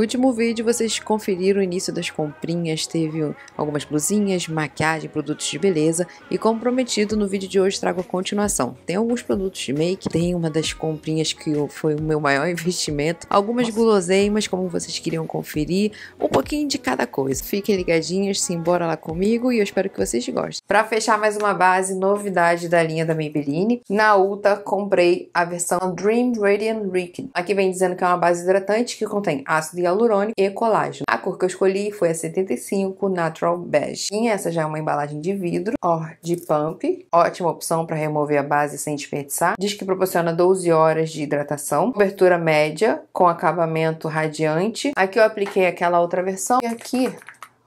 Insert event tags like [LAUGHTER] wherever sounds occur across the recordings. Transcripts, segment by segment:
No último vídeo vocês conferiram o início das comprinhas, teve algumas blusinhas, maquiagem, produtos de beleza e como prometido no vídeo de hoje trago a continuação. Tem alguns produtos de make, tem uma das comprinhas que foi o meu maior [LAUGHS] investimento, algumas Nossa. guloseimas como vocês queriam conferir, um pouquinho de cada coisa. Fiquem ligadinhos, simbora lá comigo e eu espero que vocês gostem. Para fechar mais uma base, novidade da linha da Maybelline, na Ulta comprei a versão Dream Radiant Liquid. Aqui vem dizendo que é uma base hidratante que contém ácido hialurônico hialurônico e colágeno. A cor que eu escolhi foi a 75 Natural Beige. E essa já é uma embalagem de vidro, ó, de pump. Ótima opção para remover a base sem desperdiçar. Diz que proporciona 12 horas de hidratação. Cobertura média, com acabamento radiante. Aqui eu apliquei aquela outra versão. E aqui,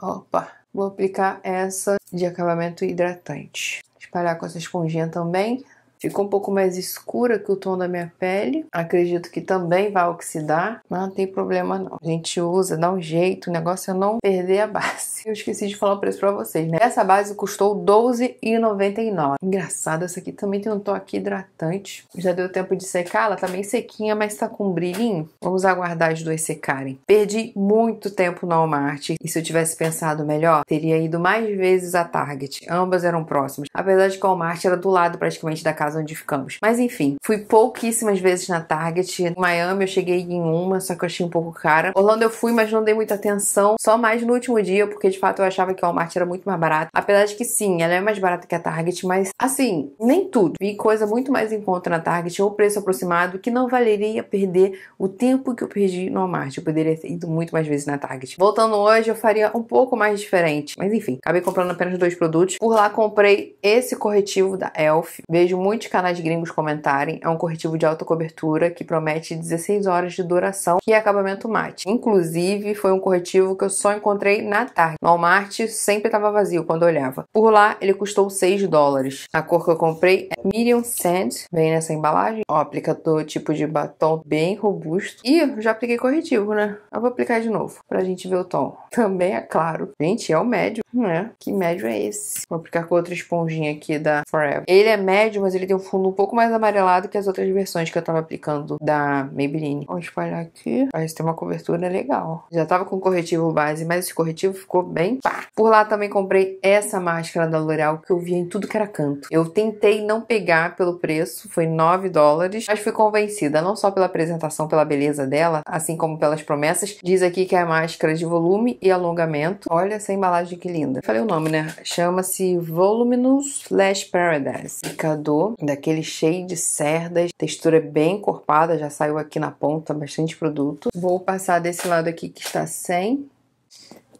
opa, vou aplicar essa de acabamento hidratante. Espalhar com essa esponjinha também. Ficou um pouco mais escura que o tom da minha pele. Acredito que também vai oxidar. Mas não tem problema não. A gente usa, dá um jeito. O negócio é não perder a base. [LAUGHS] Eu esqueci de falar o preço pra vocês, né? Essa base custou R$12,99. Engraçado, essa aqui também tem um toque hidratante. Já deu tempo de secar. Ela tá bem sequinha, mas tá com um brilhinho. Vamos aguardar as duas secarem. Perdi muito tempo no Walmart. E se eu tivesse pensado melhor, teria ido mais vezes à Target. Ambas eram próximas. Apesar de que o Walmart era do lado praticamente da casa casa onde ficamos. Mas enfim, fui pouquíssimas vezes na Target. Em Miami eu cheguei em uma, só que eu achei um pouco cara. Orlando eu fui, mas não dei muita atenção. Só mais no último dia, porque de fato eu achava que o Walmart era muito mais barato. Apesar de que sim, ela é mais barata que a Target, mas assim, nem tudo. Vi coisa muito mais em conta na Target ou preço aproximado que não valeria perder o tempo que eu perdi no Walmart. Eu poderia ter ido muito mais vezes na Target. Voltando hoje, eu faria um pouco mais diferente. Mas enfim, acabei comprando apenas dois produtos. Por lá comprei esse corretivo da e.l.f. Vejo muito Canal canais gringos comentarem, é um corretivo de alta cobertura que promete 16 horas de duração e acabamento mate. Inclusive, foi um corretivo que eu só encontrei na tarde. No Walmart sempre estava vazio quando eu olhava. Por lá, ele custou 6 dólares. A cor que eu comprei é Medium Sand, vem nessa embalagem. Ó, aplicador tipo de batom bem robusto. E eu já apliquei corretivo, né? Eu vou aplicar de novo pra gente ver o tom. Também é claro. Gente, é o médio. É. Que médio é esse? Vou aplicar com outra esponjinha aqui da Forever. Ele é médio, mas ele tem um fundo um pouco mais amarelado que as outras versões que eu tava aplicando da Maybelline. Vou espalhar aqui. Parece ter uma cobertura legal. Já tava com corretivo base, mas esse corretivo ficou bem pá. Por lá também comprei essa máscara da L'Oreal que eu via em tudo que era canto. Eu tentei não pegar pelo preço, foi 9 dólares, mas fui convencida, não só pela apresentação, pela beleza dela, assim como pelas promessas. Diz aqui que é a máscara de volume e alongamento. Olha essa embalagem que linda linda. Falei o nome, né? Chama-se Voluminous Flash Paradise. Picador, daquele cheio de cerdas, textura bem encorpada, já saiu aqui na ponta bastante produto. Vou passar desse lado aqui que está sem,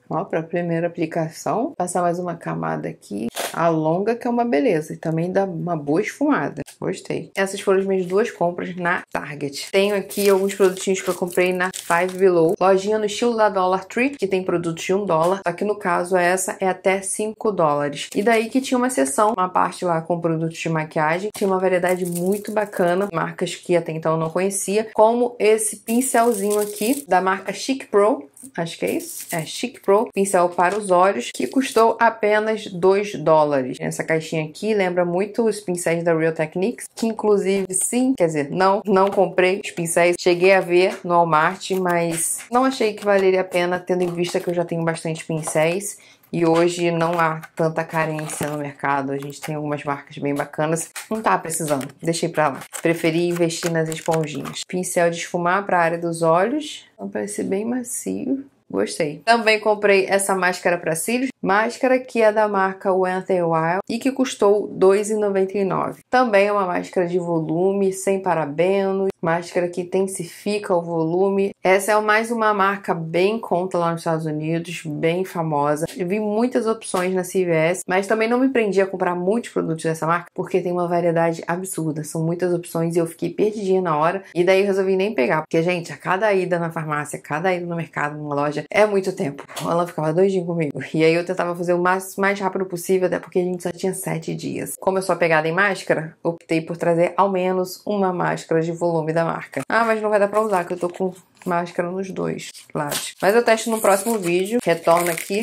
ó, para a primeira aplicação. Passar mais uma camada aqui alonga que é uma beleza e também dá uma boa esfumada. Gostei. Essas foram as minhas duas compras na Target. Tenho aqui alguns produtinhos que eu comprei na Five Below, lojinha no estilo da Dollar Tree, que tem produtos de um dólar, só que no caso essa é até 5 dólares. E daí que tinha uma seção, uma parte lá com produtos de maquiagem, tinha uma variedade muito bacana, marcas que até então eu não conhecia, como esse pincelzinho aqui da marca Chic Pro, acho que é isso, é Chic Pro, pincel para os olhos, que custou apenas 2 dólares dólares. Essa caixinha aqui lembra muito os pincéis da Real Techniques, que inclusive sim, quer dizer, não, não comprei os pincéis. Cheguei a ver no Walmart, mas não achei que valeria a pena, tendo em vista que eu já tenho bastante pincéis e hoje não há tanta carência no mercado. A gente tem algumas marcas bem bacanas. Não tá precisando, deixei pra lá. Preferi investir nas esponjinhas. Pincel de esfumar para a área dos olhos. Então, parece bem macio. Gostei. Também comprei essa máscara para cílios, máscara que é da marca Wenther Wild e que custou 2,99. Também é uma máscara de volume, sem parabenos, máscara que intensifica o volume. Essa é mais uma marca bem conta lá nos Estados Unidos, bem famosa. Eu vi muitas opções na CVS, mas também não me prendi a comprar muitos produtos dessa marca, porque tem uma variedade absurda, são muitas opções e eu fiquei perdidinha na hora, e daí resolvi nem pegar, porque gente, a cada ida na farmácia, cada ida no mercado, numa loja, é muito tempo. Ela ficava doidinha comigo. E aí eu tentava fazer o mais, mais rápido possível, até porque a gente só tinha sete dias. Como eu sou pegada em máscara, optei por trazer ao menos uma máscara de volume da marca. Ah, mas não vai dar pra usar, que eu tô com máscara nos dois lados. Mas eu testo no próximo vídeo. Retorno aqui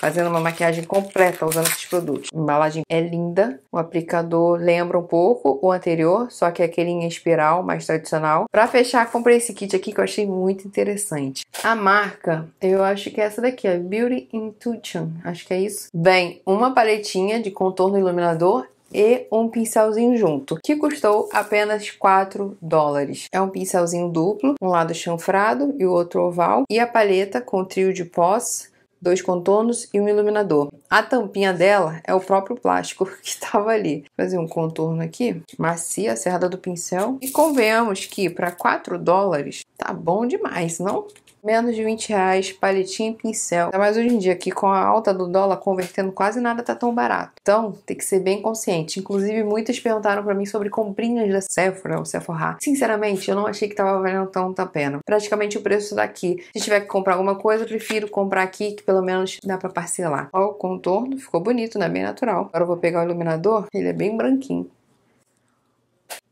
fazendo uma maquiagem completa usando esses produtos. A embalagem é linda, o aplicador lembra um pouco o anterior, só que é aquele em espiral, mais tradicional. Para fechar, comprei esse kit aqui que eu achei muito interessante. A marca, eu acho que é essa daqui, é Beauty Intuition, acho que é isso. Vem uma paletinha de contorno iluminador e um pincelzinho junto, que custou apenas 4 dólares. É um pincelzinho duplo, um lado chanfrado e o outro oval, e a paleta com trio de pós dois contornos e um iluminador. A tampinha dela é o próprio plástico [LAUGHS] que estava ali. Fazer um contorno aqui, macia, serrada do pincel. E convenhamos que para 4 dólares tá bom demais, não? menos de 20 reais, palhetinha e pincel. Ainda mais hoje em dia, que com a alta do dólar convertendo quase nada tá tão barato. Então, tem que ser bem consciente. Inclusive, muitas perguntaram para mim sobre comprinhas da Sephora ou Sephora. Sinceramente, eu não achei que tava valendo tanto a pena. Praticamente o preço daqui. Se tiver que comprar alguma coisa, eu prefiro comprar aqui, que pelo menos dá para parcelar. Ó, o contorno ficou bonito, né? Bem natural. Agora eu vou pegar o iluminador, ele é bem branquinho.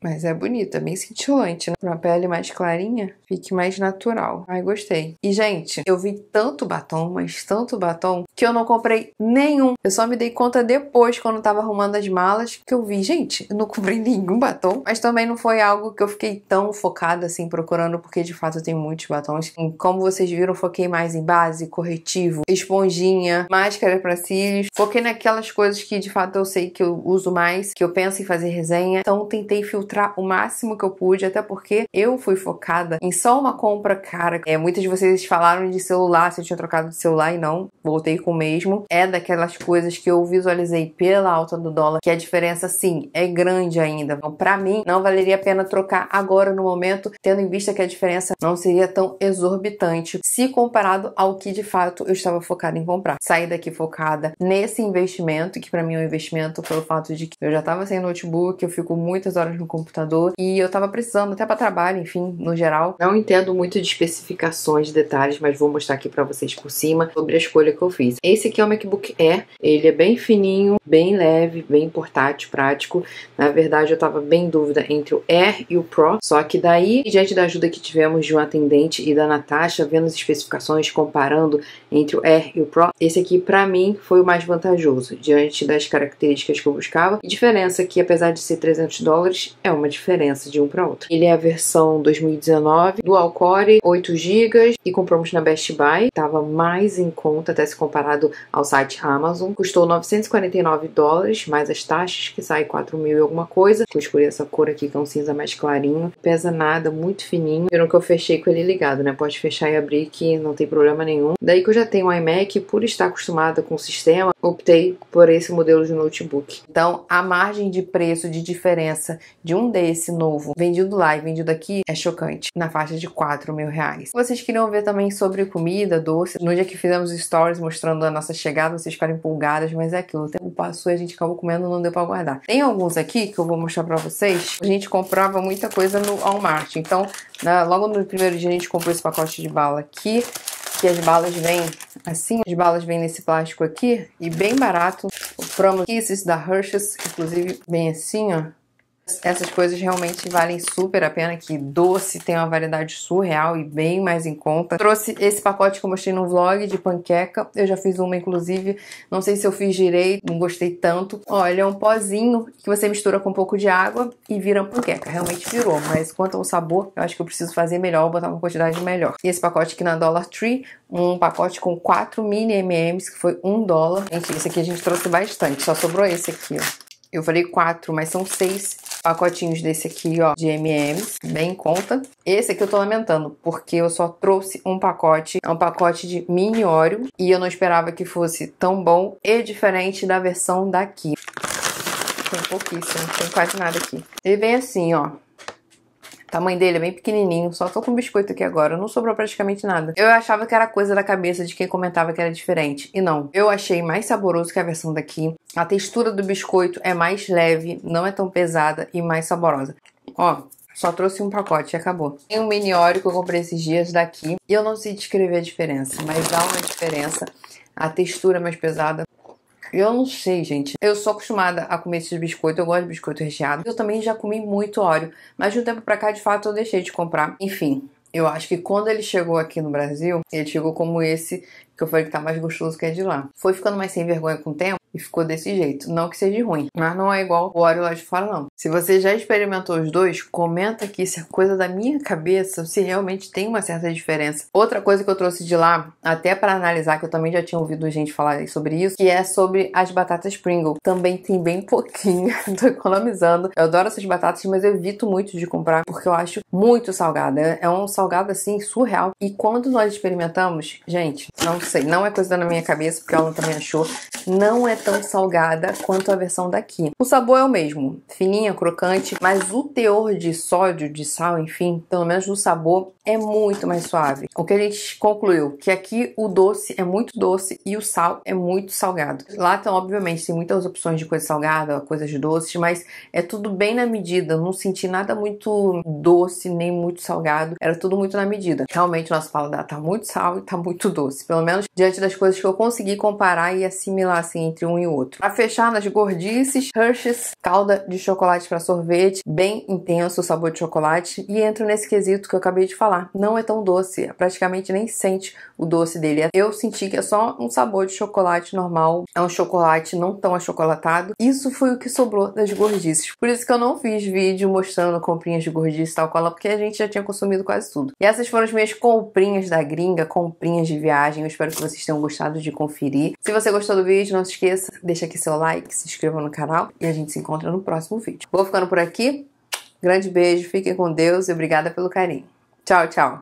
Mas é bonito, é bem cintilante, né? Pra uma pele mais clarinha, fique mais natural. Ai, gostei. E, gente, eu vi tanto batom, mas tanto batom, que eu não comprei nenhum. Eu só me dei conta depois, quando eu tava arrumando as malas, que eu vi, gente, eu não comprei [LAUGHS] nenhum batom. Mas também não foi algo que eu fiquei tão focada, assim, procurando, porque de fato eu tenho muitos batons. E como vocês viram, foquei mais em base, corretivo, esponjinha, máscara pra cílios. Foquei naquelas coisas que de fato eu sei que eu uso mais, que eu penso em fazer resenha. Então, tentei filtrar o máximo que eu pude, até porque eu fui focada em só uma compra cara. É, de vocês falaram de celular, se eu tinha trocado de celular e não, voltei com o mesmo. É daquelas coisas que eu visualizei pela alta do dólar, que a diferença sim é grande ainda. Então, para mim, não valeria a pena trocar agora no momento, tendo em vista que a diferença não seria tão exorbitante se comparado ao que de fato eu estava focada em comprar. Saí daqui focada nesse investimento, que para mim é um investimento pelo fato de que eu já estava sem notebook, eu fico muitas horas no computador e eu tava precisando até para trabalho, enfim, no geral. Não entendo muito de especificações, de detalhes, mas vou mostrar aqui para vocês por cima sobre a escolha que eu fiz. Esse aqui é o MacBook Air, ele é bem fininho, bem leve, bem portátil, prático. Na verdade, eu tava bem em dúvida entre o Air e o Pro, só que daí, diante da ajuda que tivemos de um atendente e da Natasha, vendo as especificações, comparando entre o Air e o Pro, esse aqui para mim foi o mais vantajoso, diante das características que eu buscava. E diferença que apesar de ser 300 dólares, é uma diferença de um para outro. Ele é a versão 2019, dual core, 8 GB e compramos na Best Buy. Tava mais em conta até se comparado ao site Amazon. Custou 949 dólares, mais as taxas, que sai 4 mil e alguma coisa. Eu escolhi essa cor aqui, que é um cinza mais clarinho. Pesa nada, muito fininho. Viram que eu fechei com ele ligado, né? Pode fechar e abrir que não tem problema nenhum. Daí que eu já tenho um iMac, por estar acostumada com o sistema, optei por esse modelo de notebook. Então, a margem de preço de diferença de um desse novo, vendido lá e vendido aqui, é chocante, na faixa de 4 mil reais. Vocês queriam ver também sobre comida, doce. No dia que fizemos stories mostrando a nossa chegada, vocês ficaram empolgadas, mas é aquilo, o tempo passou e a gente acabou comendo, não deu pra guardar. Tem alguns aqui que eu vou mostrar pra vocês. A gente comprava muita coisa no Walmart, então na, logo no primeiro dia a gente comprou esse pacote de bala aqui, que as balas vêm assim, as balas vêm nesse plástico aqui e bem barato. Compramos Kisses da Hershey's, inclusive bem assim, ó. Essas coisas realmente valem super a pena, que doce tem uma variedade surreal e bem mais em conta. Trouxe esse pacote que eu mostrei no vlog de panqueca, eu já fiz uma inclusive, não sei se eu fiz direito, não gostei tanto. Olha, é um pozinho que você mistura com um pouco de água e vira panqueca, realmente virou, mas quanto ao sabor, eu acho que eu preciso fazer melhor, botar uma quantidade melhor. E esse pacote aqui na Dollar Tree, um pacote com 4 mini M&M's, que foi 1 dólar. Gente, esse aqui a gente trouxe bastante, só sobrou esse aqui, ó. Eu falei quatro, mas são seis pacotinhos desse aqui, ó, de M&M's, bem conta. Esse aqui eu tô lamentando, porque eu só trouxe um pacote, é um pacote de mini Oreo, e eu não esperava que fosse tão bom e diferente da versão daqui. Tem pouquíssimo, tem quase nada aqui. Ele vem assim, ó, tamanho dele é bem pequenininho, só tô com biscoito aqui agora, não sobrou praticamente nada. Eu achava que era coisa da cabeça de quem comentava que era diferente, e não. Eu achei mais saboroso que a versão daqui. A textura do biscoito é mais leve, não é tão pesada e mais saborosa. Ó, só trouxe um pacote e acabou. Tem um mini Oreo que eu comprei esses dias daqui. E eu não sei descrever a diferença, mas dá uma diferença. A textura é mais pesada, eu não sei, gente. Eu sou acostumada a comer esses biscoitos, eu gosto de biscoito recheado. Eu também já comi muito óleo, mas de um tempo pra cá, de fato, eu deixei de comprar. Enfim, eu acho que quando ele chegou aqui no Brasil, ele chegou como esse que eu falei que tá mais gostoso que é de lá. Foi ficando mais sem vergonha com o tempo e ficou desse jeito. Não que seja ruim, mas não é igual o óleo lá de fora, não. Se você já experimentou os dois, comenta aqui se é coisa da minha cabeça, se realmente tem uma certa diferença. Outra coisa que eu trouxe de lá, até para analisar, que eu também já tinha ouvido gente falar sobre isso, que é sobre as batatas Pringle. Também tem bem pouquinho, [LAUGHS] tô economizando. Eu adoro essas batatas, mas eu evito muito de comprar porque eu acho muito salgada. É um salgado assim surreal. E quando nós experimentamos, gente, não sei, não é coisa da minha cabeça, porque ela também achou, não é tão salgada quanto a versão daqui. O sabor é o mesmo, fininha, crocante, mas o teor de sódio, de sal, enfim, pelo menos no sabor, é muito mais suave. O que a gente concluiu? Que aqui o doce é muito doce e o sal é muito salgado. Lá, então, obviamente, tem muitas opções de coisa salgada, coisas doces, mas é tudo bem na medida. não senti nada muito doce nem muito salgado, era tudo muito na medida. Realmente, o nosso paladar tá muito sal e tá muito doce, pelo menos diante das coisas que eu consegui comparar e assimilar assim entre um e outro. Para fechar nas gordices, Hershey's, calda de chocolate para sorvete, bem intenso o sabor de chocolate e entro nesse quesito que eu acabei de falar. Não é tão doce, praticamente nem sente o doce dele. Eu senti que é só um sabor de chocolate normal, é um chocolate não tão achocolatado. Isso foi o que sobrou das gordices. Por isso que eu não fiz vídeo mostrando comprinhas de gordices tal qual, porque a gente já tinha consumido quase tudo. E essas foram as minhas comprinhas da gringa, comprinhas de viagem. Eu espero Espero que vocês tenham gostado de conferir. Se você gostou do vídeo, não se esqueça, deixa aqui seu like, se inscreva no canal e a gente se encontra no próximo vídeo. Vou ficando por aqui. Grande beijo, fiquem com Deus e obrigada pelo carinho. Tchau, tchau!